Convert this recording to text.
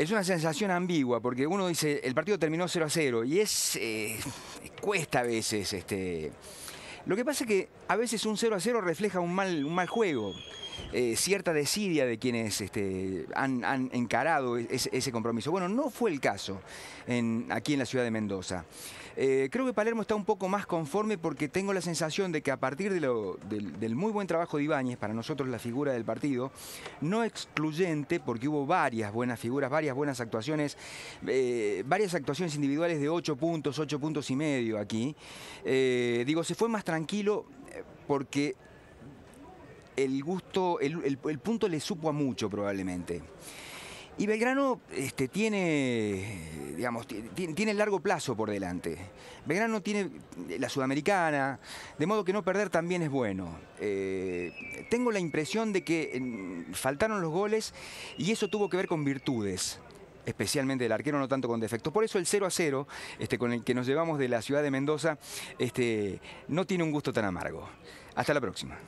Es una sensación ambigua, porque uno dice, el partido terminó 0 a 0, y es. Eh, cuesta a veces este, lo que pasa es que a veces un 0 a 0 refleja un mal, un mal juego, eh, cierta desidia de quienes este, han, encarado ese, compromiso. Bueno, no fue el caso aquí en la ciudad de Mendoza. Eh, creo que Palermo está un poco más conforme porque tengo la sensación de que a partir del, muy buen trabajo de Ibáñez, para nosotros la figura del partido, no excluyente porque hubo varias buenas figuras, varias buenas actuaciones, eh, varias actuaciones individuales de 8 puntos, 8 puntos y medio aquí. digo, se fue más tranquilo eh, porque el gusto, el, punto le supo a mucho probablemente. Y Belgrano este, tiene, tiene, largo plazo por delante. Belgrano tiene la sudamericana, de modo que no perder también es bueno. Eh, tengo la impresión de que faltaron los goles y eso tuvo que ver con virtudes especialmente del arquero, no tanto con defectos. Por eso el 0 a 0 este, con el que nos llevamos de la ciudad de Mendoza este, no tiene un gusto tan amargo. Hasta la próxima.